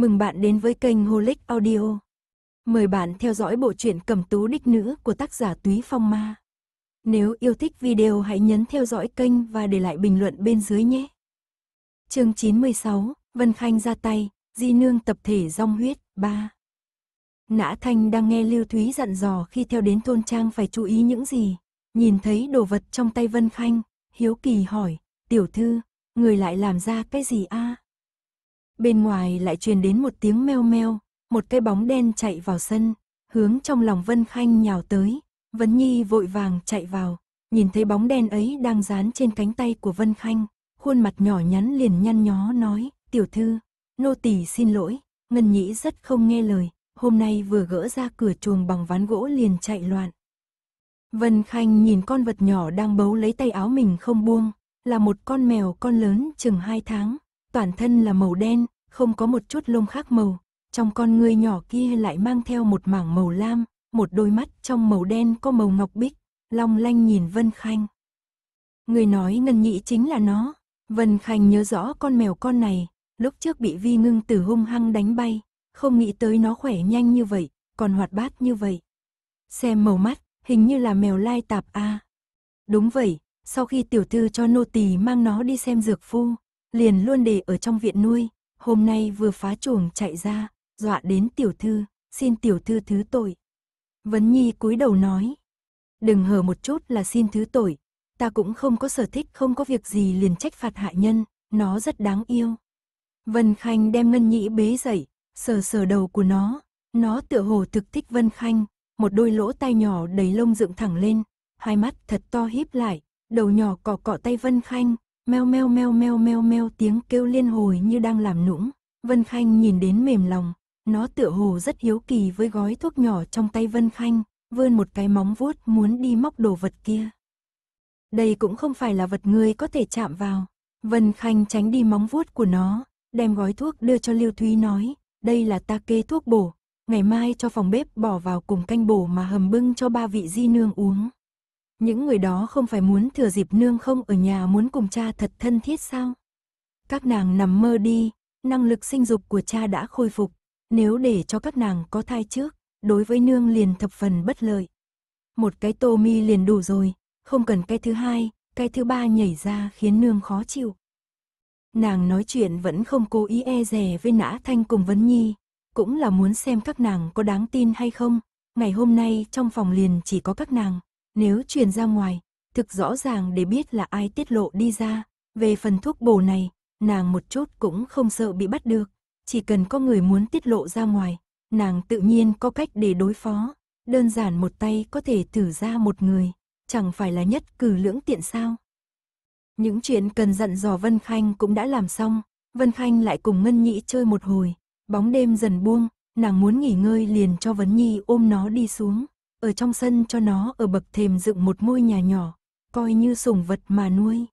Mừng bạn đến với kênh Holic Audio. Mời bạn theo dõi bộ truyện Cẩm Tú Đích Nữ của tác giả Túy Phong Ma. Nếu yêu thích video hãy nhấn theo dõi kênh và để lại bình luận bên dưới nhé. Chương 96, Vân Khanh ra tay, Di Nương tập thể rong huyết, 3. Nã Thanh đang nghe Lưu Thúy dặn dò khi theo đến thôn trang phải chú ý những gì. Nhìn thấy đồ vật trong tay Vân Khanh, Hiếu Kỳ hỏi, tiểu thư, người lại làm ra cái gì a à? Bên ngoài lại truyền đến một tiếng meo meo, một cái bóng đen chạy vào sân, hướng trong lòng Vân Khanh nhào tới. Vân Nhi vội vàng chạy vào, nhìn thấy bóng đen ấy đang dán trên cánh tay của Vân Khanh, khuôn mặt nhỏ nhắn liền nhăn nhó nói, tiểu thư, nô tỳ xin lỗi, Ngân Nhĩ rất không nghe lời, hôm nay vừa gỡ ra cửa chuồng bằng ván gỗ liền chạy loạn. Vân Khanh nhìn con vật nhỏ đang bấu lấy tay áo mình không buông, là một con mèo con lớn chừng hai tháng, toàn thân là màu đen, không có một chút lông khác màu, trong con người nhỏ kia lại mang theo một mảng màu lam, một đôi mắt trong màu đen có màu ngọc bích, long lanh nhìn Vân Khanh. Người nói Ngân Nhị chính là nó, Vân Khanh nhớ rõ con mèo con này, lúc trước bị Vi Ngưng Tử hung hăng đánh bay, không nghĩ tới nó khỏe nhanh như vậy, còn hoạt bát như vậy. Xem màu mắt, hình như là mèo lai tạp a. Đúng vậy, sau khi tiểu thư cho nô tỳ mang nó đi xem dược phu, liền luôn để ở trong viện nuôi, hôm nay vừa phá chuồng chạy ra, dọa đến tiểu thư, xin tiểu thư thứ tội. Vấn Nhi cúi đầu nói, đừng hờ một chút là xin thứ tội, ta cũng không có sở thích không có việc gì liền trách phạt hại nhân, nó rất đáng yêu. Vân Khanh đem Ngân Nhĩ bế dậy, sờ sờ đầu của nó, nó tựa hồ thực thích Vân Khanh, một đôi lỗ tai nhỏ đầy lông dựng thẳng lên, hai mắt thật to híp lại, đầu nhỏ cọ cọ tay Vân Khanh, meo meo meo meo meo meo tiếng kêu liên hồi như đang làm nũng. Vân Khanh nhìn đến mềm lòng, nó tựa hồ rất hiếu kỳ với gói thuốc nhỏ trong tay Vân Khanh, vươn một cái móng vuốt muốn đi móc đồ vật kia. Đây cũng không phải là vật ngươi có thể chạm vào. Vân Khanh tránh đi móng vuốt của nó, đem gói thuốc đưa cho Liêu Thúy nói, đây là ta kê thuốc bổ, ngày mai cho phòng bếp bỏ vào cùng canh bổ mà hầm bưng cho ba vị di nương uống. Những người đó không phải muốn thừa dịp nương không ở nhà muốn cùng cha thật thân thiết sao? Các nàng nằm mơ đi, năng lực sinh dục của cha đã khôi phục, nếu để cho các nàng có thai trước, đối với nương liền thập phần bất lợi. Một cái tô mi liền đủ rồi, không cần cái thứ hai, cái thứ ba nhảy ra khiến nương khó chịu. Nàng nói chuyện vẫn không cố ý e rè với Nã Thanh cùng Vấn Nhi, cũng là muốn xem các nàng có đáng tin hay không. Ngày hôm nay trong phòng liền chỉ có các nàng, nếu truyền ra ngoài, thực rõ ràng để biết là ai tiết lộ đi ra. Về phần thuốc bổ này, nàng một chút cũng không sợ bị bắt được. Chỉ cần có người muốn tiết lộ ra ngoài, nàng tự nhiên có cách để đối phó. Đơn giản một tay có thể thử ra một người, chẳng phải là nhất cử lưỡng tiện sao. Những chuyện cần dặn dò Vân Khanh cũng đã làm xong, Vân Khanh lại cùng Ngân Nhĩ chơi một hồi, bóng đêm dần buông, nàng muốn nghỉ ngơi liền cho Vân Nhi ôm nó đi xuống ở trong sân cho nó ở bậc thềm dựng một ngôi nhà nhỏ, coi như sủng vật mà nuôi.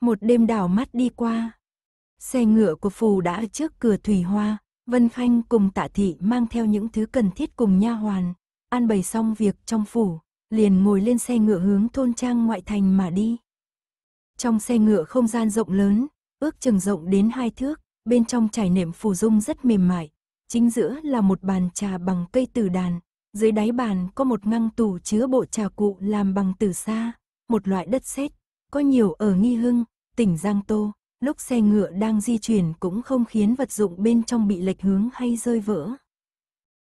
Một đêm đảo mắt đi qua, xe ngựa của phù đã ở trước cửa thủy hoa, Vân Khanh cùng Tạ thị mang theo những thứ cần thiết cùng nha hoàn, an bày xong việc trong phủ, liền ngồi lên xe ngựa hướng thôn trang ngoại thành mà đi. Trong xe ngựa không gian rộng lớn, ước chừng rộng đến hai thước, bên trong trải nệm phù dung rất mềm mại, chính giữa là một bàn trà bằng cây tử đàn, dưới đáy bàn có một ngăn tủ chứa bộ trà cụ làm bằng từ sa, một loại đất sét, có nhiều ở Nghi Hưng, tỉnh Giang Tô. Lúc xe ngựa đang di chuyển cũng không khiến vật dụng bên trong bị lệch hướng hay rơi vỡ.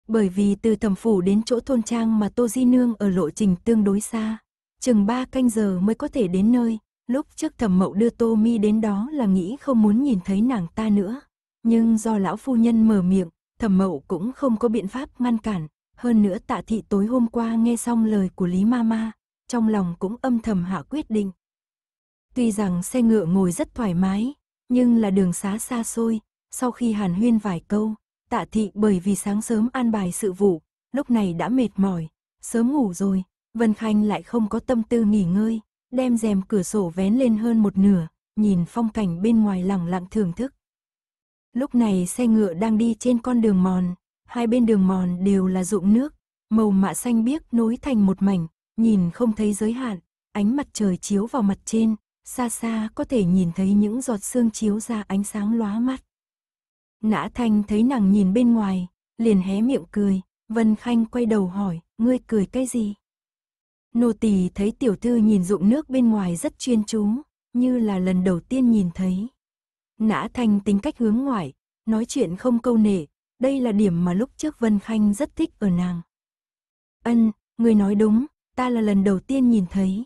Bởi vì từ thẩm phủ đến chỗ thôn trang mà Tô Di Nương ở lộ trình tương đối xa, chừng 3 canh giờ mới có thể đến nơi, lúc trước thẩm mậu đưa Tô Mi đến đó là nghĩ không muốn nhìn thấy nàng ta nữa. Nhưng do lão phu nhân mở miệng, thẩm mậu cũng không có biện pháp ngăn cản, hơn nữa tạ thị tối hôm qua nghe xong lời của Lý Mama, trong lòng cũng âm thầm hạ quyết định. Tuy rằng xe ngựa ngồi rất thoải mái, nhưng là đường xá xa xôi, sau khi hàn huyên vài câu, tạ thị bởi vì sáng sớm an bài sự vụ, lúc này đã mệt mỏi, sớm ngủ rồi, Vân Khanh lại không có tâm tư nghỉ ngơi, đem rèm cửa sổ vén lên hơn một nửa, nhìn phong cảnh bên ngoài lặng lặng thưởng thức. Lúc này xe ngựa đang đi trên con đường mòn, hai bên đường mòn đều là ruộng nước, màu mạ xanh biếc nối thành một mảnh, nhìn không thấy giới hạn, ánh mặt trời chiếu vào mặt trên, xa xa có thể nhìn thấy những giọt sương chiếu ra ánh sáng lóa mắt. Nã Thanh thấy nàng nhìn bên ngoài, liền hé miệng cười, Vân Khanh quay đầu hỏi, ngươi cười cái gì? Nô tỳ thấy tiểu thư nhìn dụng nước bên ngoài rất chuyên chú, như là lần đầu tiên nhìn thấy. Nã Thanh tính cách hướng ngoại, nói chuyện không câu nệ, đây là điểm mà lúc trước Vân Khanh rất thích ở nàng. Ân, người nói đúng, ta là lần đầu tiên nhìn thấy.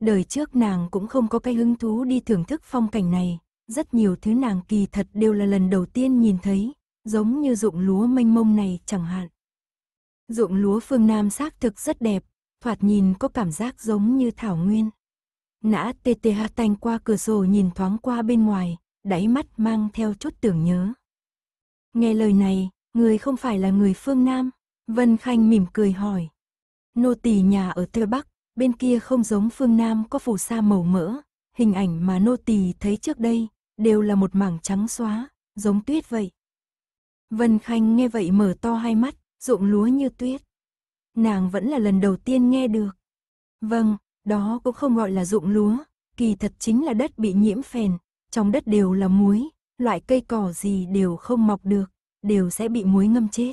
Đời trước nàng cũng không có cái hứng thú đi thưởng thức phong cảnh này, rất nhiều thứ nàng kỳ thật đều là lần đầu tiên nhìn thấy, giống như ruộng lúa mênh mông này chẳng hạn. Ruộng lúa phương Nam xác thực rất đẹp, thoạt nhìn có cảm giác giống như thảo nguyên. Nã TTH tanh qua cửa sổ nhìn thoáng qua bên ngoài, đáy mắt mang theo chút tưởng nhớ. Nghe lời này, người không phải là người phương Nam. Vân Khanh mỉm cười hỏi. Nô tỳ nhà ở Tây Bắc, bên kia không giống phương Nam có phủ sa màu mỡ. Hình ảnh mà nô tỳ thấy trước đây, đều là một mảng trắng xóa, giống tuyết vậy. Vân Khanh nghe vậy mở to hai mắt, rụng lúa như tuyết. Nàng vẫn là lần đầu tiên nghe được. Vâng, đó cũng không gọi là rụng lúa, kỳ thật chính là đất bị nhiễm phèn, trong đất đều là muối, loại cây cỏ gì đều không mọc được, đều sẽ bị muối ngâm chết.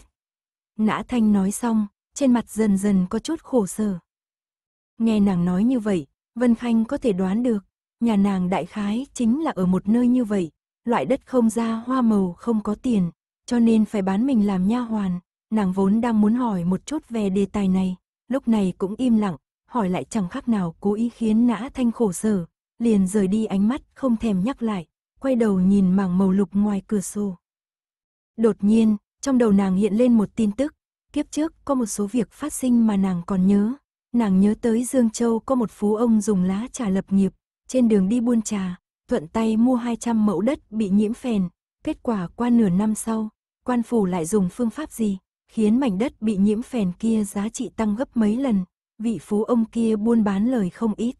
Nã Thanh nói xong, trên mặt dần dần có chút khổ sở. Nghe nàng nói như vậy, Vân Khanh có thể đoán được, nhà nàng đại khái chính là ở một nơi như vậy, loại đất không ra hoa màu không có tiền, cho nên phải bán mình làm nha hoàn, nàng vốn đang muốn hỏi một chút về đề tài này, lúc này cũng im lặng, hỏi lại chẳng khác nào cố ý khiến nã thanh khổ sở, liền rời đi ánh mắt không thèm nhắc lại quay đầu nhìn mảng màu lục ngoài cửa sổ. Đột nhiên, trong đầu nàng hiện lên một tin tức, kiếp trước có một số việc phát sinh mà nàng còn nhớ. Nàng nhớ tới Dương Châu có một phú ông dùng lá trà lập nghiệp, trên đường đi buôn trà, thuận tay mua 200 mẫu đất bị nhiễm phèn, kết quả qua nửa năm sau, quan phủ lại dùng phương pháp gì, khiến mảnh đất bị nhiễm phèn kia giá trị tăng gấp mấy lần, vị phú ông kia buôn bán lời không ít.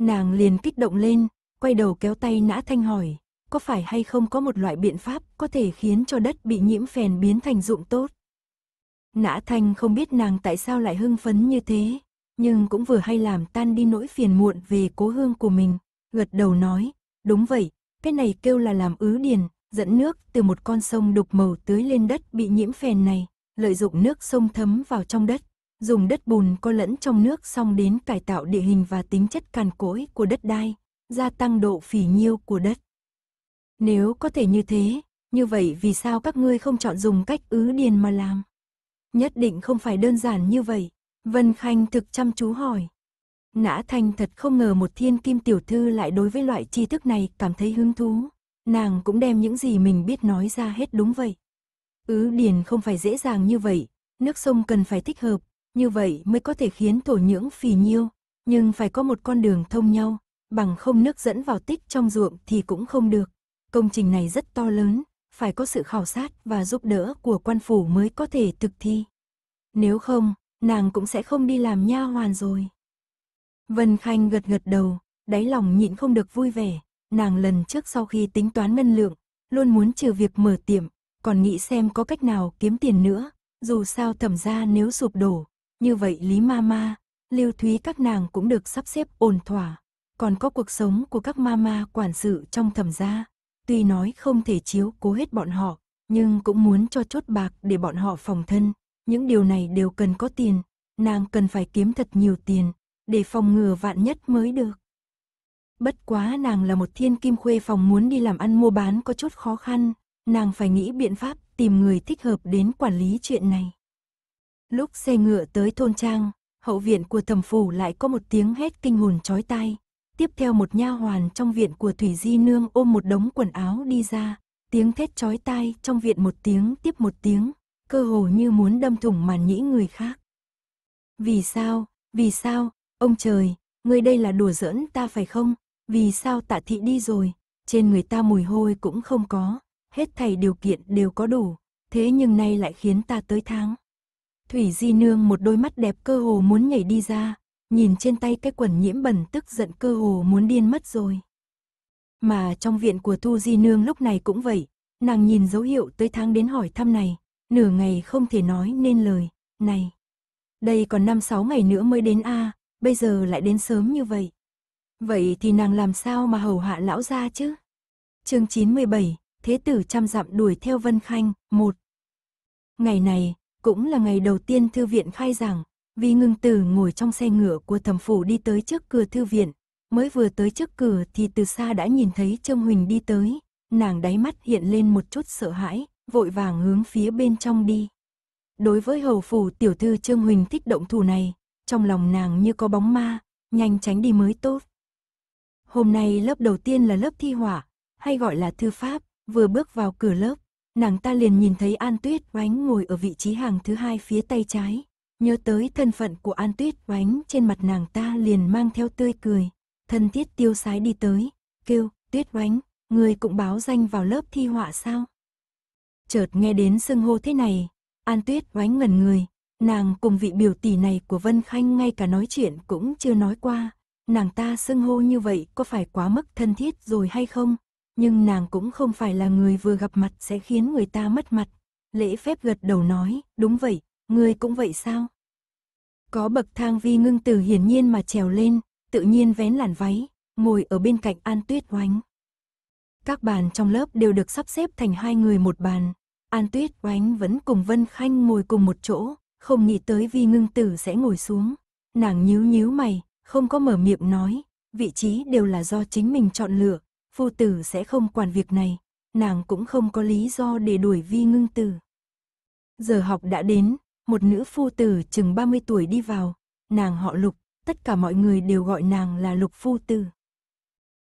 Nàng liền kích động lên, quay đầu kéo tay Nã Thanh hỏi, có phải hay không có một loại biện pháp có thể khiến cho đất bị nhiễm phèn biến thành dụng tốt? Nã Thanh không biết nàng tại sao lại hưng phấn như thế, nhưng cũng vừa hay làm tan đi nỗi phiền muộn về cố hương của mình, gật đầu nói, đúng vậy, cái này kêu là làm ứ điền, dẫn nước từ một con sông đục màu tưới lên đất bị nhiễm phèn này, lợi dụng nước sông thấm vào trong đất, dùng đất bùn có lẫn trong nước xong đến cải tạo địa hình và tính chất càn cỗi của đất đai, gia tăng độ phỉ nhiêu của đất. Nếu có thể như thế, như vậy vì sao các ngươi không chọn dùng cách ứ điền mà làm? Nhất định không phải đơn giản như vậy, Vân Khanh thực chăm chú hỏi. Nã Thanh thật không ngờ một thiên kim tiểu thư lại đối với loại tri thức này cảm thấy hứng thú. Nàng cũng đem những gì mình biết nói ra hết đúng vậy. Ứ điền không phải dễ dàng như vậy, nước sông cần phải thích hợp, như vậy mới có thể khiến thổ nhưỡng phì nhiêu, nhưng phải có một con đường thông nhau, bằng không nước dẫn vào tích trong ruộng thì cũng không được. Công trình này rất to lớn, phải có sự khảo sát và giúp đỡ của quan phủ mới có thể thực thi. Nếu không, nàng cũng sẽ không đi làm nha hoàn rồi. Vân Khanh gật gật đầu, đáy lòng nhịn không được vui vẻ, nàng lần trước sau khi tính toán ngân lượng, luôn muốn trừ việc mở tiệm, còn nghĩ xem có cách nào kiếm tiền nữa, dù sao thẩm ra nếu sụp đổ, như vậy Lý Ma Ma, Lưu Thúy các nàng cũng được sắp xếp ổn thỏa còn có cuộc sống của các ma ma quản sự trong thẩm gia. Tuy nói không thể chiếu cố hết bọn họ, nhưng cũng muốn cho chốt bạc để bọn họ phòng thân. Những điều này đều cần có tiền, nàng cần phải kiếm thật nhiều tiền, để phòng ngừa vạn nhất mới được. Bất quá nàng là một thiên kim khuê phòng muốn đi làm ăn mua bán có chút khó khăn, nàng phải nghĩ biện pháp tìm người thích hợp đến quản lý chuyện này. Lúc xe ngựa tới thôn trang, hậu viện của thẩm phủ lại có một tiếng hét kinh hồn chói tai, Tiếp theo một nha hoàn trong viện của Thủy Di Nương ôm một đống quần áo đi ra, tiếng thét chói tai trong viện một tiếng tiếp một tiếng, cơ hồ như muốn đâm thủng màn nhĩ người khác. Vì sao, vì sao, ông trời, người đây là đùa giỡn ta phải không? Vì sao tạ thị đi rồi, trên người ta mùi hôi cũng không có, hết thầy điều kiện đều có đủ, thế nhưng nay lại khiến ta tới tháng. Thủy Di Nương một đôi mắt đẹp cơ hồ muốn nhảy đi ra, nhìn trên tay cái quần nhiễm bẩn tức giận cơ hồ muốn điên mất rồi. Mà trong viện của thu Di Nương lúc này cũng vậy, nàng nhìn dấu hiệu tới tháng đến hỏi thăm này, nửa ngày không thể nói nên lời, này. Đây còn 5-6 ngày nữa mới đến A, bây giờ lại đến sớm như vậy. Vậy thì nàng làm sao mà hầu hạ lão ra chứ? chương 97, Thế tử trăm dặm đuổi theo Vân Khanh, 1. Ngày này, cũng là ngày đầu tiên thư viện khai giảng, Vi ngưng tử ngồi trong xe ngựa của thẩm phủ đi tới trước cửa thư viện. Mới vừa tới trước cửa thì từ xa đã nhìn thấy Trương Huỳnh đi tới. Nàng đáy mắt hiện lên một chút sợ hãi, vội vàng hướng phía bên trong đi. Đối với hầu phủ tiểu thư Trương Huỳnh thích động thủ này, trong lòng nàng như có bóng ma, nhanh tránh đi mới tốt. Hôm nay lớp đầu tiên là lớp thi hỏa, hay gọi là thư pháp, vừa bước vào cửa lớp, nàng ta liền nhìn thấy An Tuyết oánh ngồi ở vị trí hàng thứ hai phía tay trái, Nhớ tới thân phận của An Tuyết oánh trên mặt nàng ta liền mang theo tươi cười. Thân thiết tiêu sái đi tới, kêu, Tuyết oánh, người cũng báo danh vào lớp thi họa sao? Chợt nghe đến sưng hô thế này, An Tuyết oánh ngẩn người, nàng cùng vị biểu tỷ này của Vân Khanh ngay cả nói chuyện cũng chưa nói qua. Nàng ta sưng hô như vậy có phải quá mức thân thiết rồi hay không? Nhưng nàng cũng không phải là người vừa gặp mặt sẽ khiến người ta mất mặt. Lễ phép gật đầu nói, đúng vậy, ngươi cũng vậy sao? Có bậc thang vi ngưng từ hiển nhiên mà trèo lên, tự nhiên vén làn váy, ngồi ở bên cạnh An Tuyết Oánh. Các bàn trong lớp đều được sắp xếp thành hai người một bàn. An Tuyết Oánh vẫn cùng Vân Khanh ngồi cùng một chỗ, không nghĩ tới vi ngưng tử sẽ ngồi xuống. Nàng nhíu nhíu mày, không có mở miệng nói, vị trí đều là do chính mình chọn lựa, phu tử sẽ không quản việc này, nàng cũng không có lý do để đuổi vi ngưng tử. Giờ học đã đến, một nữ phu tử chừng 30 tuổi đi vào, nàng họ Lục, tất cả mọi người đều gọi nàng là Lục phu tử.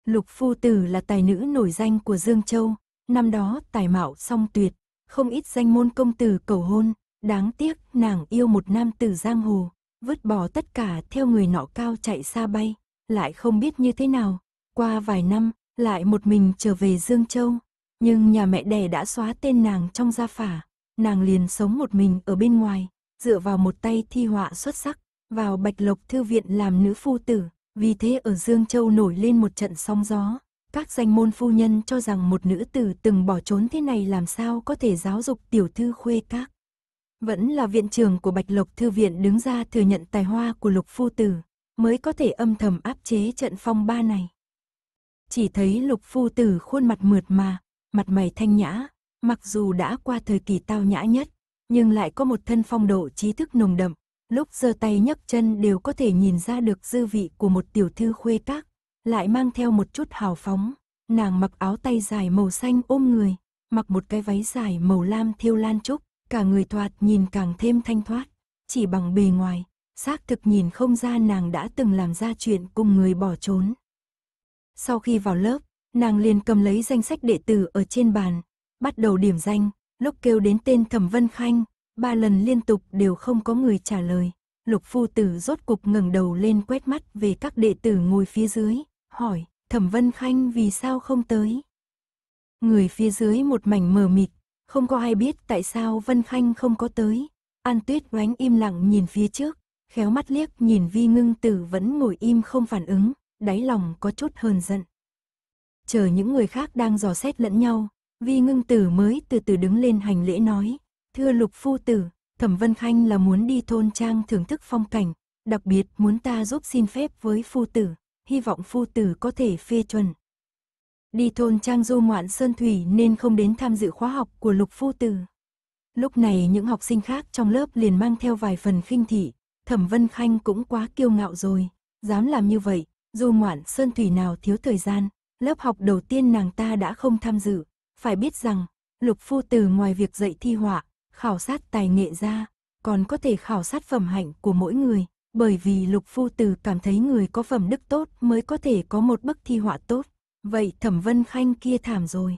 Lục phu tử là tài nữ nổi danh của Dương Châu, năm đó tài mạo song tuyệt, không ít danh môn công tử cầu hôn, đáng tiếc nàng yêu một nam tử giang hồ, vứt bỏ tất cả theo người nọ cao chạy xa bay, lại không biết như thế nào, qua vài năm lại một mình trở về Dương Châu, nhưng nhà mẹ đẻ đã xóa tên nàng trong gia phả, nàng liền sống một mình ở bên ngoài, dựa vào một tay thi họa xuất sắc, vào Bạch Lộc Thư Viện làm nữ phu tử, vì thế ở Dương Châu nổi lên một trận sóng gió. Các danh môn phu nhân cho rằng một nữ tử từng bỏ trốn thế này làm sao có thể giáo dục tiểu thư khuê các. Vẫn là viện trưởng của Bạch Lộc Thư Viện đứng ra thừa nhận tài hoa của lục phu tử, mới có thể âm thầm áp chế trận phong ba này. Chỉ thấy lục phu tử khuôn mặt mượt mà, mặt mày thanh nhã, Mặc dù đã qua thời kỳ tao nhã nhất, nhưng lại có một thân phong độ trí thức nồng đậm, lúc giơ tay nhấc chân đều có thể nhìn ra được dư vị của một tiểu thư khuê các, lại mang theo một chút hào phóng. Nàng mặc áo tay dài màu xanh ôm người, mặc một cái váy dài màu lam thiêu lan trúc, cả người thoạt nhìn càng thêm thanh thoát, chỉ bằng bề ngoài, xác thực nhìn không ra nàng đã từng làm ra chuyện cùng người bỏ trốn. Sau khi vào lớp, nàng liền cầm lấy danh sách đệ tử ở trên bàn, bắt đầu điểm danh, lúc kêu đến tên Thẩm Vân Khanh, ba lần liên tục đều không có người trả lời. Lục phu tử rốt cục ngẩng đầu lên quét mắt về các đệ tử ngồi phía dưới, hỏi, Thẩm Vân Khanh vì sao không tới? Người phía dưới một mảnh mờ mịt, không có ai biết tại sao Vân Khanh không có tới. An Tuyết oánh im lặng nhìn phía trước, khéo mắt liếc nhìn Vi Ngưng Tử vẫn ngồi im không phản ứng, đáy lòng có chút hờn giận. Chờ những người khác đang dò xét lẫn nhau, Vi ngưng tử mới từ từ đứng lên hành lễ nói, thưa lục phu tử, Thẩm Vân Khanh là muốn đi thôn trang thưởng thức phong cảnh, đặc biệt muốn ta giúp xin phép với phu tử, hy vọng phu tử có thể phê chuẩn. Đi thôn trang du ngoạn sơn thủy nên không đến tham dự khóa học của lục phu tử. Lúc này những học sinh khác trong lớp liền mang theo vài phần khinh thị, Thẩm Vân Khanh cũng quá kiêu ngạo rồi, dám làm như vậy, du ngoạn sơn thủy nào thiếu thời gian, lớp học đầu tiên nàng ta đã không tham dự, phải biết rằng, Lục Phu từ ngoài việc dạy thi họa, khảo sát tài nghệ ra, còn có thể khảo sát phẩm hạnh của mỗi người, bởi vì Lục Phu Từ cảm thấy người có phẩm đức tốt mới có thể có một bức thi họa tốt, vậy Thẩm Vân Khanh kia thảm rồi.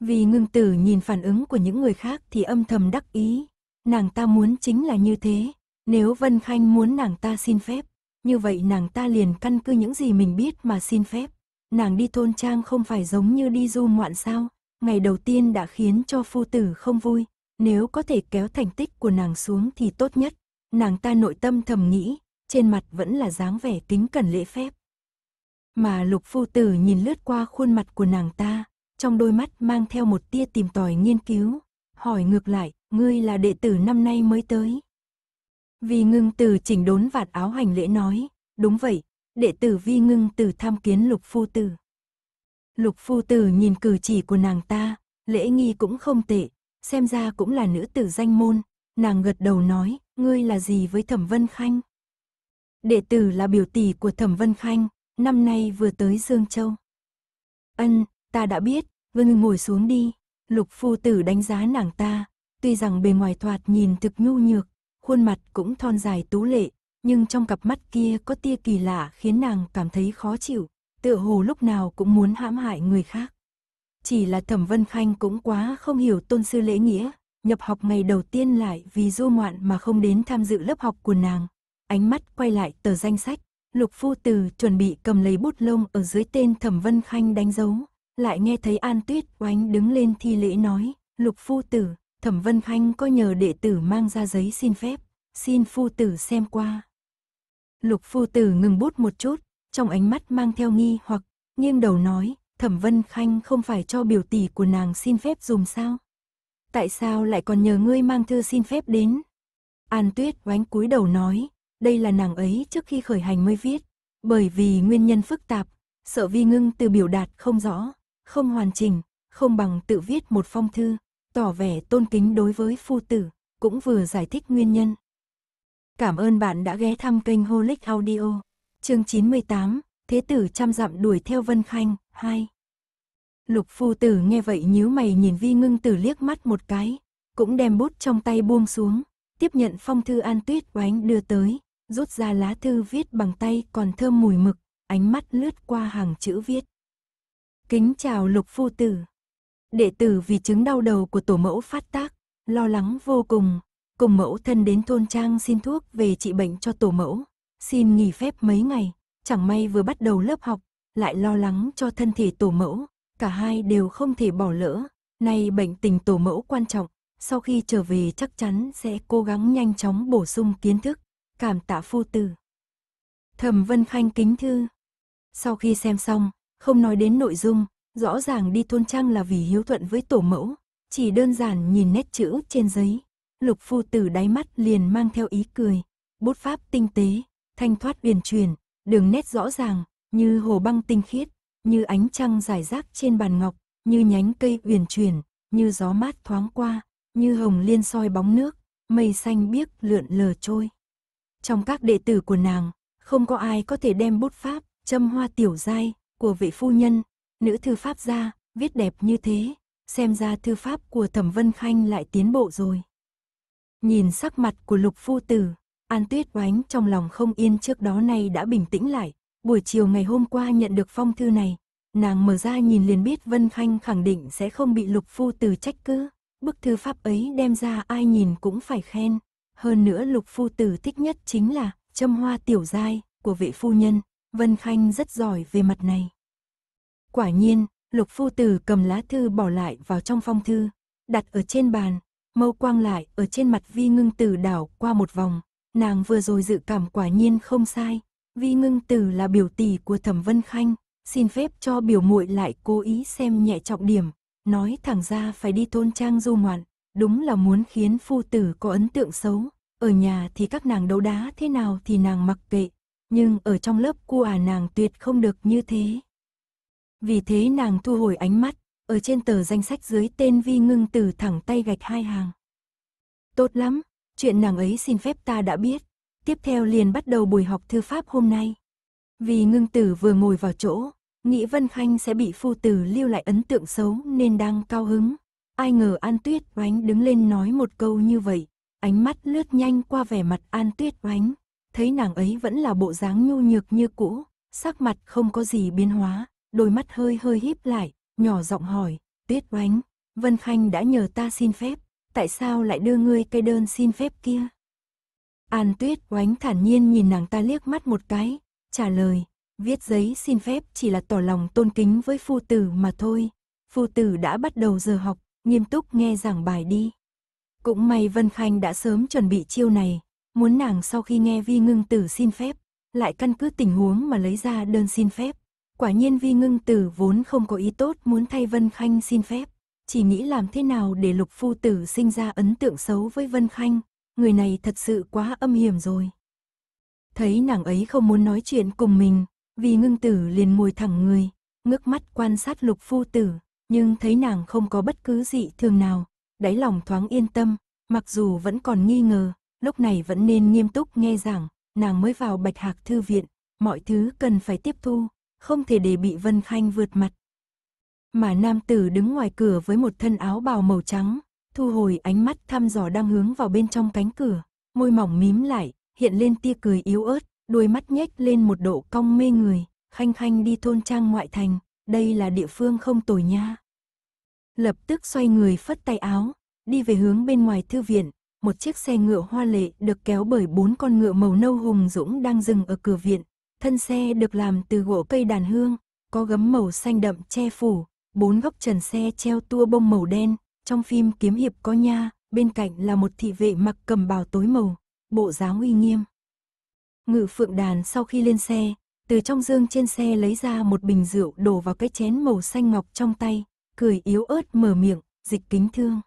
Vì ngưng tử nhìn phản ứng của những người khác thì âm thầm đắc ý, nàng ta muốn chính là như thế, nếu Vân Khanh muốn nàng ta xin phép, như vậy nàng ta liền căn cứ những gì mình biết mà xin phép nàng đi thôn trang không phải giống như đi du ngoạn sao, ngày đầu tiên đã khiến cho phu tử không vui, nếu có thể kéo thành tích của nàng xuống thì tốt nhất. Nàng ta nội tâm thầm nghĩ, trên mặt vẫn là dáng vẻ tính cẩn lễ phép. Mà lục phu tử nhìn lướt qua khuôn mặt của nàng ta, trong đôi mắt mang theo một tia tìm tòi nghiên cứu, hỏi ngược lại, ngươi là đệ tử năm nay mới tới. Vì ngưng từ chỉnh đốn vạt áo hành lễ nói, đúng vậy, đệ tử vi ngưng từ tham kiến lục phu tử. Lục phu tử nhìn cử chỉ của nàng ta, lễ nghi cũng không tệ, xem ra cũng là nữ tử danh môn, nàng gật đầu nói, ngươi là gì với thẩm vân khanh? Đệ tử là biểu tỷ của thẩm vân khanh, năm nay vừa tới Dương Châu. Ân, ta đã biết, vừa ngồi xuống đi, lục phu tử đánh giá nàng ta, tuy rằng bề ngoài thoạt nhìn thực nhu nhược, khuôn mặt cũng thon dài tú lệ, nhưng trong cặp mắt kia có tia kỳ lạ khiến nàng cảm thấy khó chịu, tựa hồ lúc nào cũng muốn hãm hại người khác. Chỉ là Thẩm Vân Khanh cũng quá không hiểu tôn sư lễ nghĩa, nhập học ngày đầu tiên lại vì du ngoạn mà không đến tham dự lớp học của nàng. Ánh mắt quay lại tờ danh sách, Lục Phu Từ chuẩn bị cầm lấy bút lông ở dưới tên Thẩm Vân Khanh đánh dấu, lại nghe thấy An Tuyết oánh đứng lên thi lễ nói, Lục Phu Tử, Thẩm Vân Khanh có nhờ đệ tử mang ra giấy xin phép, xin Phu Tử xem qua. Lục phu tử ngừng bút một chút, trong ánh mắt mang theo nghi hoặc, nghiêng đầu nói, Thẩm Vân Khanh không phải cho biểu tỷ của nàng xin phép dùng sao? Tại sao lại còn nhờ ngươi mang thư xin phép đến? An Tuyết oánh cúi đầu nói, đây là nàng ấy trước khi khởi hành mới viết, bởi vì nguyên nhân phức tạp, sợ vi ngưng từ biểu đạt không rõ, không hoàn chỉnh, không bằng tự viết một phong thư, tỏ vẻ tôn kính đối với phu tử, cũng vừa giải thích nguyên nhân. Cảm ơn bạn đã ghé thăm kênh Holic Audio. Chương 98, Thế tử trăm dặm đuổi theo Vân Khanh, 2. Lục phu tử nghe vậy nhíu mày nhìn Vi Ngưng Tử liếc mắt một cái, cũng đem bút trong tay buông xuống, tiếp nhận phong thư An Tuyết oánh đưa tới, rút ra lá thư viết bằng tay còn thơm mùi mực, ánh mắt lướt qua hàng chữ viết. Kính chào Lục phu tử. Đệ tử vì chứng đau đầu của tổ mẫu phát tác, lo lắng vô cùng, cùng mẫu thân đến thôn trang xin thuốc về trị bệnh cho tổ mẫu, xin nghỉ phép mấy ngày, chẳng may vừa bắt đầu lớp học, lại lo lắng cho thân thể tổ mẫu, cả hai đều không thể bỏ lỡ, nay bệnh tình tổ mẫu quan trọng, sau khi trở về chắc chắn sẽ cố gắng nhanh chóng bổ sung kiến thức, cảm tạ phu tử. Thẩm Vân Khanh kính thư. Sau khi xem xong, không nói đến nội dung, rõ ràng đi thôn trang là vì hiếu thuận với tổ mẫu, chỉ đơn giản nhìn nét chữ trên giấy, lục phu tử đáy mắt liền mang theo ý cười. Bút pháp tinh tế, thanh thoát uyển chuyển, đường nét rõ ràng, như hồ băng tinh khiết, như ánh trăng rải rác trên bàn ngọc, như nhánh cây uyển chuyển, như gió mát thoáng qua, như hồng liên soi bóng nước, mây xanh biếc lượn lờ trôi. Trong các đệ tử của nàng, không có ai có thể đem bút pháp, châm hoa tiểu giai của vị phu nhân, nữ thư pháp gia, viết đẹp như thế, xem ra thư pháp của Thẩm Vân Khanh lại tiến bộ rồi. Nhìn sắc mặt của lục phu tử, An Tuyết oánh trong lòng không yên trước đó nay đã bình tĩnh lại. Buổi chiều ngày hôm qua nhận được phong thư này, nàng mở ra nhìn liền biết Vân Khanh khẳng định sẽ không bị lục phu tử trách cứ. Bức thư pháp ấy đem ra ai nhìn cũng phải khen. Hơn nữa lục phu tử thích nhất chính là châm hoa tiểu giai của vị phu nhân. Vân Khanh rất giỏi về mặt này. Quả nhiên, lục phu tử cầm lá thư bỏ lại vào trong phong thư, đặt ở trên bàn, mâu quang lại ở trên mặt vi ngưng tử đảo qua một vòng, nàng vừa rồi dự cảm quả nhiên không sai, vi ngưng tử là biểu tỷ của thẩm vân khanh, xin phép cho biểu muội lại cố ý xem nhẹ trọng điểm, nói thẳng ra phải đi thôn trang du ngoạn, đúng là muốn khiến phu tử có ấn tượng xấu, ở nhà thì các nàng đấu đá thế nào thì nàng mặc kệ, nhưng ở trong lớp cua à nàng tuyệt không được như thế. Vì thế nàng thu hồi ánh mắt, ở trên tờ danh sách dưới tên Vi Ngưng Tử thẳng tay gạch hai hàng. Tốt lắm, chuyện nàng ấy xin phép ta đã biết. Tiếp theo liền bắt đầu buổi học thư pháp hôm nay. Vì Ngưng Tử vừa ngồi vào chỗ, nghĩ Vân Khanh sẽ bị phu tử lưu lại ấn tượng xấu nên đang cao hứng. Ai ngờ An Tuyết Oánh đứng lên nói một câu như vậy, ánh mắt lướt nhanh qua vẻ mặt An Tuyết Oánh, thấy nàng ấy vẫn là bộ dáng nhu nhược như cũ, sắc mặt không có gì biến hóa, đôi mắt hơi hơi híp lại, nhỏ giọng hỏi, Tuyết Oánh, Vân Khanh đã nhờ ta xin phép, tại sao lại đưa ngươi cây đơn xin phép kia? An Tuyết Oánh thản nhiên nhìn nàng ta liếc mắt một cái, trả lời, viết giấy xin phép chỉ là tỏ lòng tôn kính với phu tử mà thôi. Phu tử đã bắt đầu giờ học, nghiêm túc nghe giảng bài đi. Cũng may Vân Khanh đã sớm chuẩn bị chiêu này, muốn nàng sau khi nghe vi ngưng tử xin phép, lại căn cứ tình huống mà lấy ra đơn xin phép. Quả nhiên Vi Ngưng Tử vốn không có ý tốt muốn thay Vân Khanh xin phép, chỉ nghĩ làm thế nào để Lục Phu Tử sinh ra ấn tượng xấu với Vân Khanh, người này thật sự quá âm hiểm rồi. Thấy nàng ấy không muốn nói chuyện cùng mình, Vi Ngưng Tử liền ngồi thẳng người, ngước mắt quan sát Lục Phu Tử, nhưng thấy nàng không có bất cứ dị thường nào, đáy lòng thoáng yên tâm, mặc dù vẫn còn nghi ngờ, lúc này vẫn nên nghiêm túc nghe rằng nàng mới vào Bạch Hạc Thư Viện, mọi thứ cần phải tiếp thu, không thể để bị Vân Khanh vượt mặt. Mà nam tử đứng ngoài cửa với một thân áo bào màu trắng, thu hồi ánh mắt thăm dò đang hướng vào bên trong cánh cửa, môi mỏng mím lại, hiện lên tia cười yếu ớt, đôi mắt nhếch lên một độ cong mê người, khanh khanh đi thôn trang ngoại thành, đây là địa phương không tồi nha. Lập tức xoay người phất tay áo, đi về hướng bên ngoài thư viện, một chiếc xe ngựa hoa lệ được kéo bởi bốn con ngựa màu nâu hùng dũng đang dừng ở cửa viện, Thân xe được làm từ gỗ cây đàn hương, có gấm màu xanh đậm che phủ, bốn góc trần xe treo tua bông màu đen, trong phim kiếm hiệp có nha, bên cạnh là một thị vệ mặc cầm bào tối màu, bộ dáng uy nghiêm. Ngự phượng đàn sau khi lên xe, từ trong dương trên xe lấy ra một bình rượu đổ vào cái chén màu xanh ngọc trong tay, cười yếu ớt mở miệng, dịch kính thương.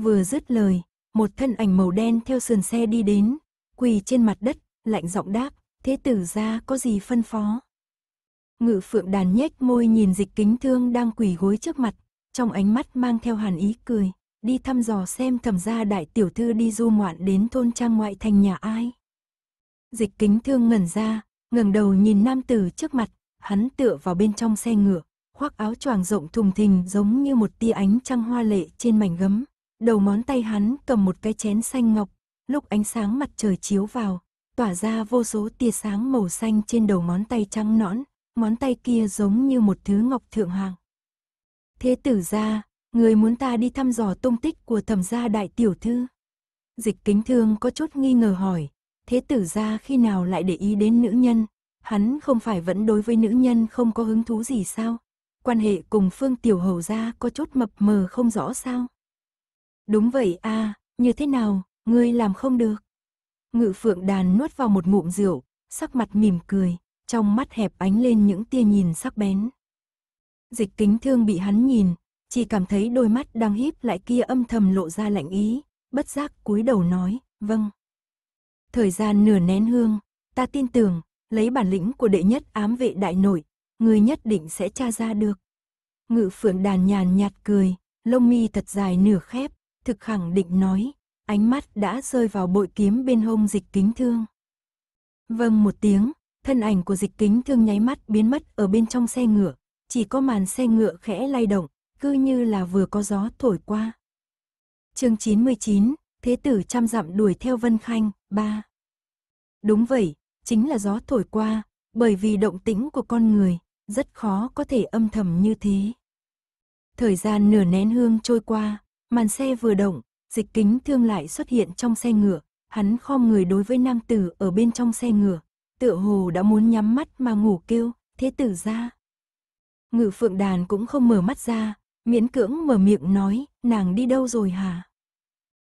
Vừa dứt lời, một thân ảnh màu đen theo sườn xe đi đến, quỳ trên mặt đất, lạnh giọng đáp, thế tử ra có gì phân phó? Ngự phượng đàn nhếch môi nhìn dịch kính thương đang quỳ gối trước mặt, trong ánh mắt mang theo hàn ý cười, đi thăm dò xem thẩm gia đại tiểu thư đi du ngoạn đến thôn trang ngoại thành nhà ai. Dịch kính thương ngẩn ra, ngẩng đầu nhìn nam tử trước mặt, hắn tựa vào bên trong xe ngựa, khoác áo choàng rộng thùng thình giống như một tia ánh trăng hoa lệ trên mảnh gấm. Đầu món tay hắn cầm một cái chén xanh ngọc, lúc ánh sáng mặt trời chiếu vào, tỏa ra vô số tia sáng màu xanh trên đầu ngón tay trắng nõn, ngón tay kia giống như một thứ ngọc thượng hoàng. Thế tử ra, người muốn ta đi thăm dò tung tích của thẩm gia đại tiểu thư. Dịch kính thương có chút nghi ngờ hỏi, thế tử ra khi nào lại để ý đến nữ nhân, hắn không phải vẫn đối với nữ nhân không có hứng thú gì sao? Quan hệ cùng phương tiểu hầu gia có chút mập mờ không rõ sao? Đúng vậy a à, như thế nào, ngươi làm không được? Ngự phượng đàn nuốt vào một ngụm rượu, sắc mặt mỉm cười, trong mắt hẹp ánh lên những tia nhìn sắc bén. Dịch kính thương bị hắn nhìn, chỉ cảm thấy đôi mắt đang híp lại kia âm thầm lộ ra lạnh ý, bất giác cúi đầu nói, vâng. Thời gian nửa nén hương, ta tin tưởng, lấy bản lĩnh của đệ nhất ám vệ đại nội, người nhất định sẽ tra ra được. Ngự phượng đàn nhàn nhạt cười, lông mi thật dài nửa khép, thực khẳng định nói, ánh mắt đã rơi vào bội kiếm bên hông dịch kính thương. Vâng một tiếng, thân ảnh của dịch kính thương nháy mắt biến mất ở bên trong xe ngựa, chỉ có màn xe ngựa khẽ lay động, cứ như là vừa có gió thổi qua. chương 99, Thế tử trăm dặm đuổi theo Vân Khanh, 3. Đúng vậy, chính là gió thổi qua, bởi vì động tĩnh của con người, rất khó có thể âm thầm như thế. Thời gian nửa nén hương trôi qua, màn xe vừa động, dịch kính thương lại xuất hiện trong xe ngựa, hắn khom người đối với nam tử ở bên trong xe ngựa, tựa hồ đã muốn nhắm mắt mà ngủ kêu, thế tử ra. Ngự phượng đàn cũng không mở mắt ra, miễn cưỡng mở miệng nói, nàng đi đâu rồi hả?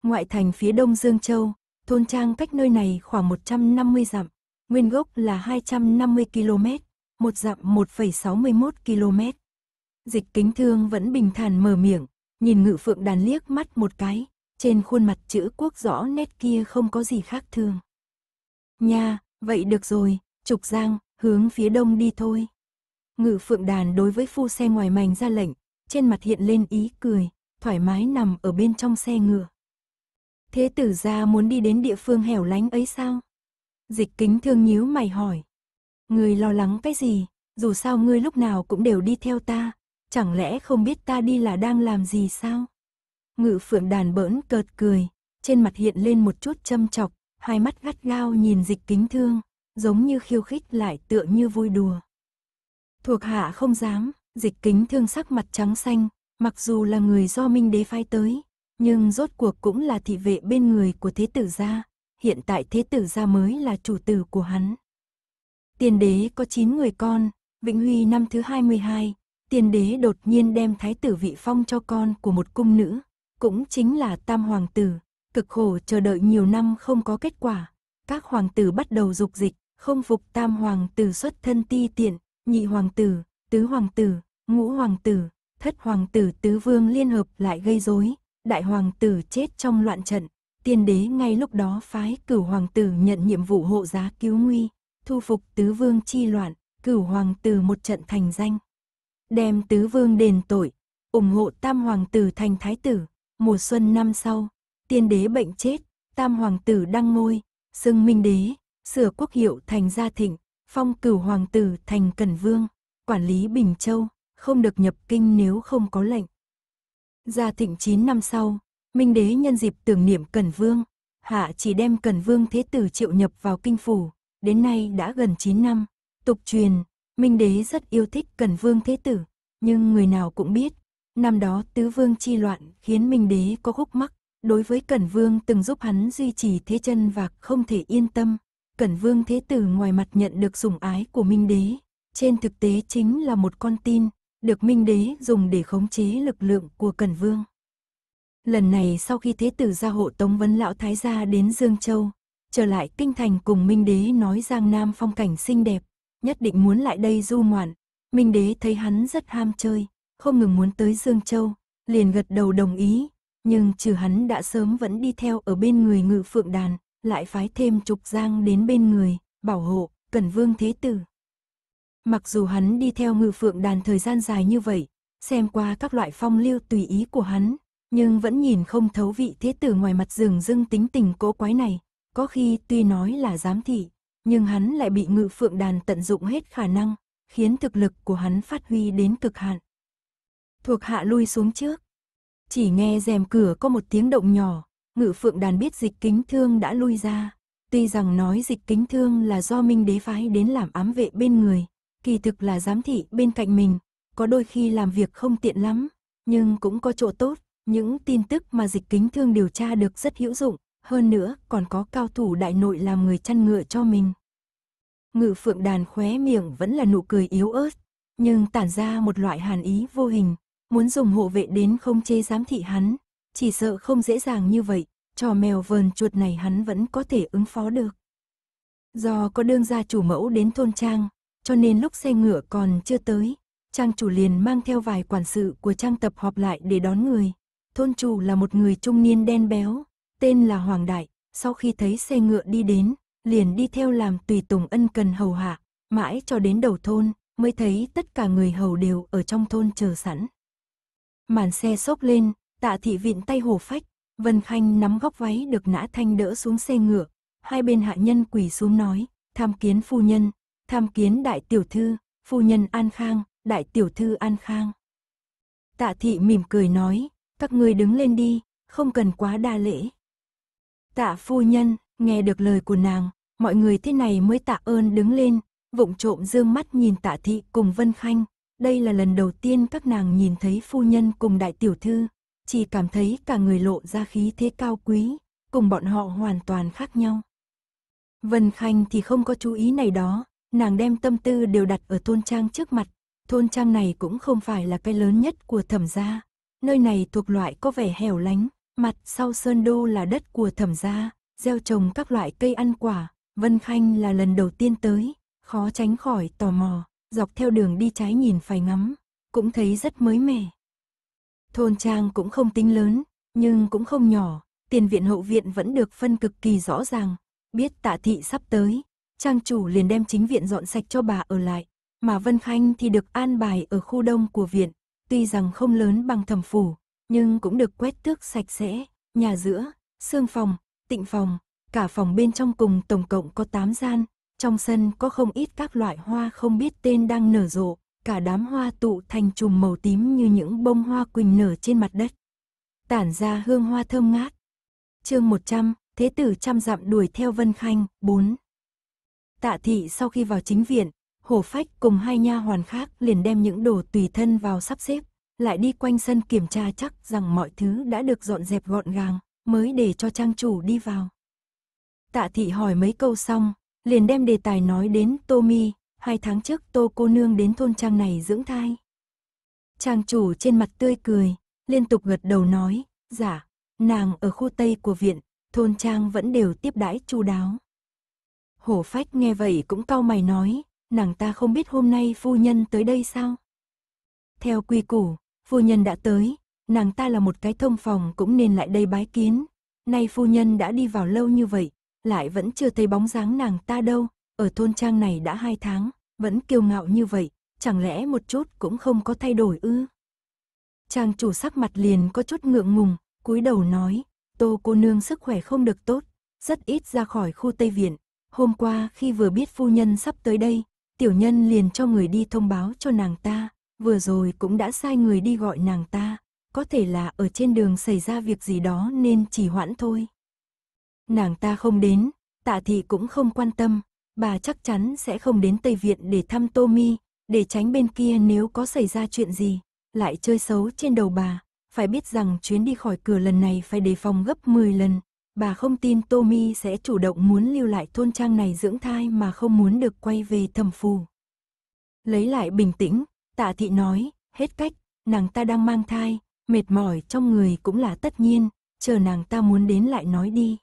Ngoại thành phía đông Dương Châu, thôn trang cách nơi này khoảng 150 dặm, nguyên gốc là 250 km, một dặm 1,61 km. Dịch kính thương vẫn bình thản mở miệng, nhìn ngự phượng đàn liếc mắt một cái, trên khuôn mặt chữ quốc rõ nét kia không có gì khác thường. Nha, vậy được rồi, trục giang, hướng phía đông đi thôi. Ngự phượng đàn đối với phu xe ngoài mảnh ra lệnh, trên mặt hiện lên ý cười, thoải mái nằm ở bên trong xe ngựa. Thế tử gia muốn đi đến địa phương hẻo lánh ấy sao? Dịch kính thương nhíu mày hỏi. Người lo lắng cái gì, dù sao ngươi lúc nào cũng đều đi theo ta, chẳng lẽ không biết ta đi là đang làm gì sao? Ngự phượng đàn bỡn cợt cười, trên mặt hiện lên một chút châm chọc, hai mắt gắt gao nhìn dịch kính thương, giống như khiêu khích lại tựa như vui đùa. Thuộc hạ không dám, dịch kính thương sắc mặt trắng xanh, mặc dù là người do minh đế phái tới, nhưng rốt cuộc cũng là thị vệ bên người của thế tử gia, hiện tại thế tử gia mới là chủ tử của hắn. Tiền đế có 9 người con, Vĩnh Huy năm thứ 22, tiền đế đột nhiên đem thái tử vị phong cho con của một cung nữ, cũng chính là tam hoàng tử, cực khổ chờ đợi nhiều năm không có kết quả. Các hoàng tử bắt đầu dục dịch, không phục tam hoàng tử xuất thân ti tiện, nhị hoàng tử, tứ hoàng tử, ngũ hoàng tử, thất hoàng tử tứ vương liên hợp lại gây rối, đại hoàng tử chết trong loạn trận. Tiên đế ngay lúc đó phái cửu hoàng tử nhận nhiệm vụ hộ giá cứu nguy, thu phục tứ vương chi loạn, cửu hoàng tử một trận thành danh. Đem tứ vương đền tội, ủng hộ tam hoàng tử thành thái tử, mùa xuân năm sau, tiên đế bệnh chết, tam hoàng tử đăng ngôi, xưng minh đế, sửa quốc hiệu thành gia thịnh, phong cửu hoàng tử thành Cần vương, quản lý Bình Châu, không được nhập kinh nếu không có lệnh. Gia thịnh 9 năm sau, minh đế nhân dịp tưởng niệm Cần vương, hạ chỉ đem Cần vương thế tử triệu nhập vào kinh phủ, đến nay đã gần 9 năm, tục truyền, minh đế rất yêu thích Cần vương thế tử, nhưng người nào cũng biết Năm đó tứ vương chi loạn khiến Minh Đế có khúc mắc, đối với Cẩn Vương từng giúp hắn duy trì thế chân và không thể yên tâm. Cẩn Vương Thế Tử ngoài mặt nhận được sủng ái của Minh Đế, trên thực tế chính là một con tin, được Minh Đế dùng để khống chế lực lượng của Cẩn Vương. Lần này sau khi Thế Tử ra hộ Tống Vấn Lão Thái gia đến Dương Châu, trở lại Kinh Thành cùng Minh Đế nói Giang Nam phong cảnh xinh đẹp, nhất định muốn lại đây du ngoạn. Minh Đế thấy hắn rất ham chơi, không ngừng muốn tới Dương Châu, liền gật đầu đồng ý, nhưng trừ hắn đã sớm vẫn đi theo ở bên người ngự phượng đàn, lại phái thêm trục giang đến bên người, bảo hộ, cẩn vương thế tử. Mặc dù hắn đi theo ngự phượng đàn thời gian dài như vậy, xem qua các loại phong lưu tùy ý của hắn, nhưng vẫn nhìn không thấu vị thế tử ngoài mặt rừng dưng tính tình cố quái này, có khi tuy nói là giám thị, nhưng hắn lại bị ngự phượng đàn tận dụng hết khả năng, khiến thực lực của hắn phát huy đến cực hạn. Thuộc hạ lui xuống trước. Chỉ nghe rèm cửa có một tiếng động nhỏ, ngự phượng đàn biết dịch kính thương đã lui ra. Tuy rằng nói dịch kính thương là do Minh Đế phái đến làm ám vệ bên người, kỳ thực là giám thị bên cạnh mình, có đôi khi làm việc không tiện lắm, nhưng cũng có chỗ tốt, những tin tức mà dịch kính thương điều tra được rất hữu dụng, hơn nữa còn có cao thủ đại nội làm người chăn ngựa cho mình. Ngự phượng đàn khóe miệng vẫn là nụ cười yếu ớt, nhưng tản ra một loại hàn ý vô hình, muốn dùng hộ vệ đến không chê giám thị hắn, chỉ sợ không dễ dàng như vậy, trò mèo vờn chuột này hắn vẫn có thể ứng phó được. Do có đương gia chủ mẫu đến thôn trang, cho nên lúc xe ngựa còn chưa tới, trang chủ liền mang theo vài quản sự của trang tập họp lại để đón người. Thôn chủ là một người trung niên đen béo, tên là Hoàng Đại, sau khi thấy xe ngựa đi đến, liền đi theo làm tùy tùng ân cần hầu hạ, mãi cho đến đầu thôn, mới thấy tất cả người hầu đều ở trong thôn chờ sẵn. Màn xe sốc lên, tạ thị vịn tay hổ phách, Vân Khanh nắm góc váy được nã thanh đỡ xuống xe ngựa. Hai bên hạ nhân quỳ xuống nói, tham kiến phu nhân, tham kiến đại tiểu thư, phu nhân an khang, đại tiểu thư an khang. Tạ thị mỉm cười nói, các người đứng lên đi, không cần quá đa lễ. Tạ phu nhân, nghe được lời của nàng, mọi người thế này mới tạ ơn đứng lên, vụng trộm dương mắt nhìn tạ thị cùng Vân Khanh, đây là lần đầu tiên các nàng nhìn thấy phu nhân cùng đại tiểu thư, chỉ cảm thấy cả người lộ ra khí thế cao quý, cùng bọn họ hoàn toàn khác nhau. Vân Khanh thì không có chú ý này đó, nàng đem tâm tư đều đặt ở thôn trang trước mặt, thôn trang này cũng không phải là cái lớn nhất của thẩm gia, nơi này thuộc loại có vẻ hẻo lánh, mặt sau sơn đô là đất của thẩm gia, gieo trồng các loại cây ăn quả, Vân Khanh là lần đầu tiên tới, khó tránh khỏi tò mò, dọc theo đường đi trái nhìn phải ngắm, cũng thấy rất mới mẻ. Thôn trang cũng không tính lớn, nhưng cũng không nhỏ, tiền viện hậu viện vẫn được phân cực kỳ rõ ràng, biết tạ thị sắp tới, trang chủ liền đem chính viện dọn sạch cho bà ở lại, mà Vân Khanh thì được an bài ở khu đông của viện, tuy rằng không lớn bằng thẩm phủ, nhưng cũng được quét tước sạch sẽ, nhà giữa, xương phòng, tịnh phòng, cả phòng bên trong cùng tổng cộng có 8 gian, trong sân có không ít các loại hoa không biết tên đang nở rộ, cả đám hoa tụ thành chùm màu tím như những bông hoa quỳnh nở trên mặt đất. Tản ra hương hoa thơm ngát. chương 100, Thế tử trăm dặm đuổi theo Vân Khanh, 4. Tạ thị sau khi vào chính viện, Hổ Phách cùng hai nha hoàn khác liền đem những đồ tùy thân vào sắp xếp, lại đi quanh sân kiểm tra chắc rằng mọi thứ đã được dọn dẹp gọn gàng, mới để cho trang chủ đi vào. Tạ thị hỏi mấy câu xong, liền đem đề tài nói đến Tommy, hai tháng trước tô cô nương đến thôn trang này dưỡng thai. Trang chủ trên mặt tươi cười, liên tục gật đầu nói, giả, dạ, nàng ở khu Tây của viện, thôn trang vẫn đều tiếp đãi chu đáo. Hổ phách nghe vậy cũng cau mày nói, nàng ta không biết hôm nay phu nhân tới đây sao? Theo quy củ, phu nhân đã tới, nàng ta là một cái thông phòng cũng nên lại đây bái kiến. Nay phu nhân đã đi vào lâu như vậy, lại vẫn chưa thấy bóng dáng nàng ta đâu, ở thôn trang này đã hai tháng, vẫn kiêu ngạo như vậy, chẳng lẽ một chút cũng không có thay đổi ư? Trang chủ sắc mặt liền có chút ngượng ngùng, cúi đầu nói, tô cô nương sức khỏe không được tốt, rất ít ra khỏi khu Tây Viện. Hôm qua khi vừa biết phu nhân sắp tới đây, tiểu nhân liền cho người đi thông báo cho nàng ta, vừa rồi cũng đã sai người đi gọi nàng ta, có thể là ở trên đường xảy ra việc gì đó nên chỉ hoãn thôi. Nàng ta không đến, tạ thị cũng không quan tâm, bà chắc chắn sẽ không đến Tây Viện để thăm Tommy, để tránh bên kia nếu có xảy ra chuyện gì, lại chơi xấu trên đầu bà. Phải biết rằng chuyến đi khỏi cửa lần này phải đề phòng gấp 10 lần. Bà không tin Tommy sẽ chủ động muốn lưu lại thôn trang này dưỡng thai mà không muốn được quay về thẩm phù. Lấy lại bình tĩnh, tạ thị nói, hết cách, nàng ta đang mang thai, mệt mỏi trong người cũng là tất nhiên, chờ nàng ta muốn đến lại nói đi.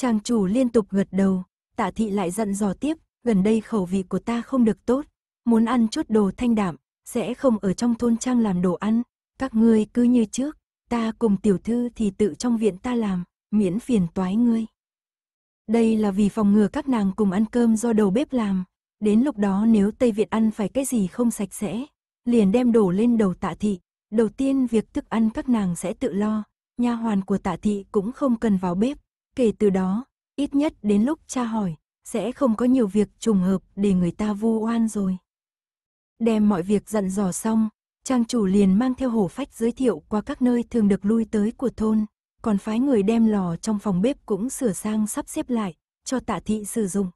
Trang chủ liên tục gật đầu, tạ thị lại dặn dò tiếp, gần đây khẩu vị của ta không được tốt, muốn ăn chút đồ thanh đạm, sẽ không ở trong thôn trang làm đồ ăn, các ngươi cứ như trước, ta cùng tiểu thư thì tự trong viện ta làm, miễn phiền toái ngươi. Đây là vì phòng ngừa các nàng cùng ăn cơm do đầu bếp làm, đến lúc đó nếu Tây Việt ăn phải cái gì không sạch sẽ, liền đem đổ lên đầu tạ thị, đầu tiên việc thức ăn các nàng sẽ tự lo, nha hoàn của tạ thị cũng không cần vào bếp, Kể từ đó, ít nhất đến lúc cha hỏi, sẽ không có nhiều việc trùng hợp để người ta vu oan rồi. Đem mọi việc dặn dò xong, trang chủ liền mang theo hổ phách giới thiệu qua các nơi thường được lui tới của thôn, còn phái người đem lò trong phòng bếp cũng sửa sang sắp xếp lại, cho tạ thị sử dụng.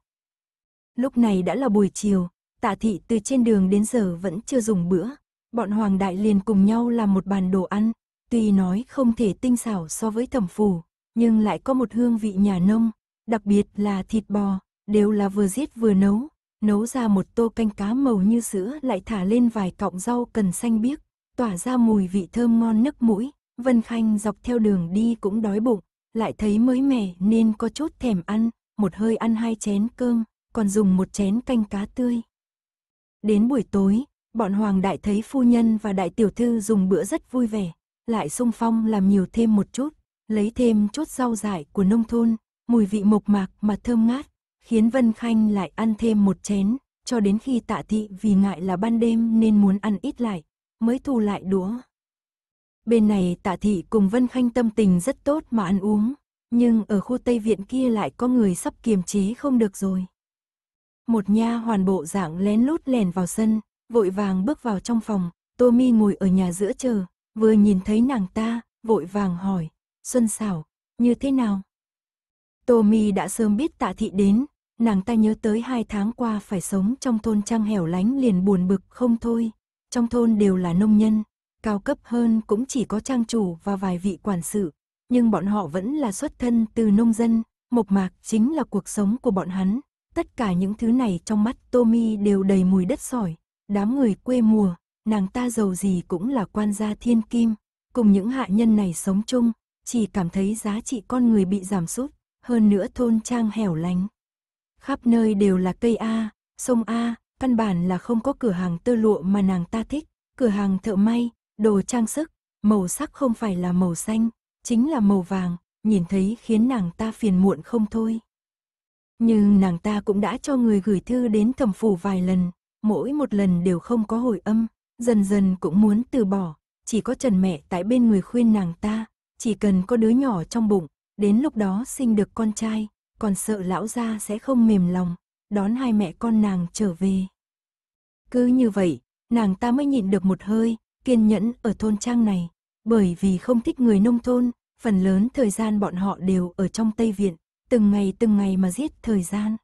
Lúc này đã là buổi chiều, tạ thị từ trên đường đến giờ vẫn chưa dùng bữa, bọn Hoàng Đại liền cùng nhau làm một bàn đồ ăn, tuy nói không thể tinh xảo so với thẩm phù, nhưng lại có một hương vị nhà nông, đặc biệt là thịt bò, đều là vừa giết vừa nấu, nấu ra một tô canh cá màu như sữa lại thả lên vài cọng rau cần xanh biếc, tỏa ra mùi vị thơm ngon nức mũi, Vân Khanh dọc theo đường đi cũng đói bụng, lại thấy mới mẻ nên có chút thèm ăn, một hơi ăn hai chén cơm, còn dùng một chén canh cá tươi. Đến buổi tối, bọn Hoàng đại thấy phu nhân và đại tiểu thư dùng bữa rất vui vẻ, lại sung phong làm nhiều thêm một chút, lấy thêm chút rau dại của nông thôn, mùi vị mộc mạc mà thơm ngát, khiến Vân Khanh lại ăn thêm một chén, cho đến khi tạ thị vì ngại là ban đêm nên muốn ăn ít lại, mới thu lại đũa. Bên này tạ thị cùng Vân Khanh tâm tình rất tốt mà ăn uống, nhưng ở khu Tây Viện kia lại có người sắp kiềm chế không được rồi. Một nha hoàn bộ dạng lén lút lèn vào sân, vội vàng bước vào trong phòng, Tô Mi ngồi ở nhà giữa chờ, vừa nhìn thấy nàng ta, vội vàng hỏi, Xuân xảo, như thế nào? Tommy đã sớm biết tạ thị đến, nàng ta nhớ tới hai tháng qua phải sống trong thôn trang hẻo lánh liền buồn bực không thôi. Trong thôn đều là nông nhân, cao cấp hơn cũng chỉ có trang chủ và vài vị quản sự, nhưng bọn họ vẫn là xuất thân từ nông dân, mộc mạc chính là cuộc sống của bọn hắn. Tất cả những thứ này trong mắt Tommy đều đầy mùi đất sỏi, đám người quê mùa, nàng ta giàu gì cũng là quan gia thiên kim, cùng những hạ nhân này sống chung, chỉ cảm thấy giá trị con người bị giảm sút, hơn nữa thôn trang hẻo lánh. Khắp nơi đều là cây A, sông A, căn bản là không có cửa hàng tơ lụa mà nàng ta thích, cửa hàng thợ may, đồ trang sức, màu sắc không phải là màu xanh, chính là màu vàng, nhìn thấy khiến nàng ta phiền muộn không thôi. Nhưng nàng ta cũng đã cho người gửi thư đến thẩm phủ vài lần, mỗi một lần đều không có hồi âm, dần dần cũng muốn từ bỏ, chỉ có Trần mẹ tại bên người khuyên nàng ta, chỉ cần có đứa nhỏ trong bụng, đến lúc đó sinh được con trai, còn sợ lão gia sẽ không mềm lòng, đón hai mẹ con nàng trở về. Cứ như vậy, nàng ta mới nhịn được một hơi, kiên nhẫn ở thôn trang này, bởi vì không thích người nông thôn, phần lớn thời gian bọn họ đều ở trong Tây Viện, từng ngày từng ngày mà giết thời gian.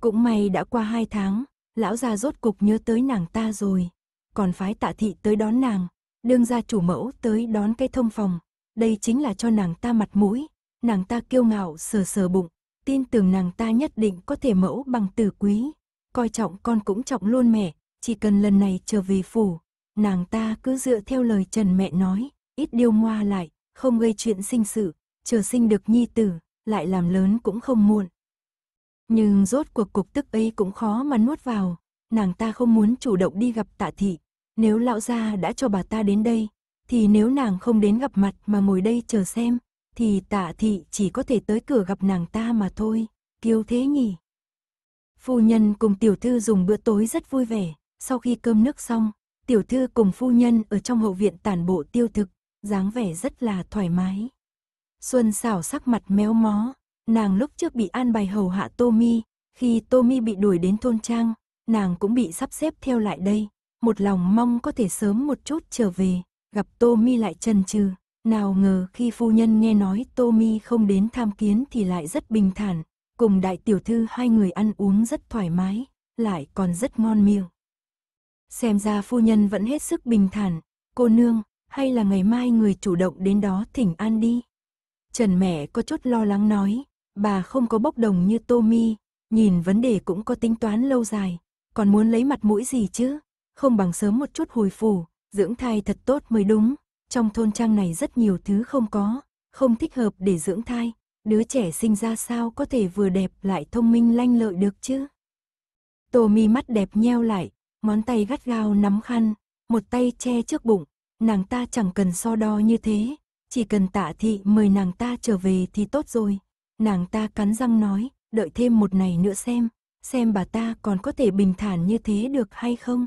Cũng may đã qua hai tháng, lão gia rốt cục nhớ tới nàng ta rồi, còn phái tạ thị tới đón nàng, đương gia chủ mẫu tới đón cái thông phòng, đây chính là cho nàng ta mặt mũi, nàng ta kiêu ngạo sờ sờ bụng, tin tưởng nàng ta nhất định có thể mẫu bằng tử quý, coi trọng con cũng trọng luôn mẹ, chỉ cần lần này trở về phủ, nàng ta cứ dựa theo lời Trần mẹ nói, ít điêu ngoa lại, không gây chuyện sinh sự, chờ sinh được nhi tử, lại làm lớn cũng không muộn. Nhưng rốt cuộc cục tức ấy cũng khó mà nuốt vào, nàng ta không muốn chủ động đi gặp tạ thị, nếu lão gia đã cho bà ta đến đây, thì nếu nàng không đến gặp mặt mà ngồi đây chờ xem, thì tạ thị chỉ có thể tới cửa gặp nàng ta mà thôi, kiêu thế nhỉ. Phu nhân cùng tiểu thư dùng bữa tối rất vui vẻ, sau khi cơm nước xong, tiểu thư cùng phu nhân ở trong hậu viện tản bộ tiêu thực, dáng vẻ rất là thoải mái. Xuân xảo sắc mặt méo mó, nàng lúc trước bị an bài hầu hạ Tô khi Tô bị đuổi đến thôn trang, nàng cũng bị sắp xếp theo lại đây, một lòng mong có thể sớm một chút trở về, gặp Tommy lại chần chừ. Nào ngờ khi phu nhân nghe nói Tommy không đến tham kiến thì lại rất bình thản, cùng đại tiểu thư hai người ăn uống rất thoải mái, lại còn rất ngon miêu. Xem ra phu nhân vẫn hết sức bình thản, cô nương, hay là ngày mai người chủ động đến đó thỉnh an đi. Trần mẹ có chút lo lắng nói, bà không có bốc đồng như Tommy, nhìn vấn đề cũng có tính toán lâu dài, còn muốn lấy mặt mũi gì chứ, không bằng sớm một chút hồi phủ, dưỡng thai thật tốt mới đúng, trong thôn trang này rất nhiều thứ không có, không thích hợp để dưỡng thai, đứa trẻ sinh ra sao có thể vừa đẹp lại thông minh lanh lợi được chứ. Tô mi mắt đẹp nheo lại, ngón tay gắt gao nắm khăn, một tay che trước bụng, nàng ta chẳng cần so đo như thế, chỉ cần tạ thị mời nàng ta trở về thì tốt rồi. Nàng ta cắn răng nói, đợi thêm một ngày nữa xem, xem bà ta còn có thể bình thản như thế được hay không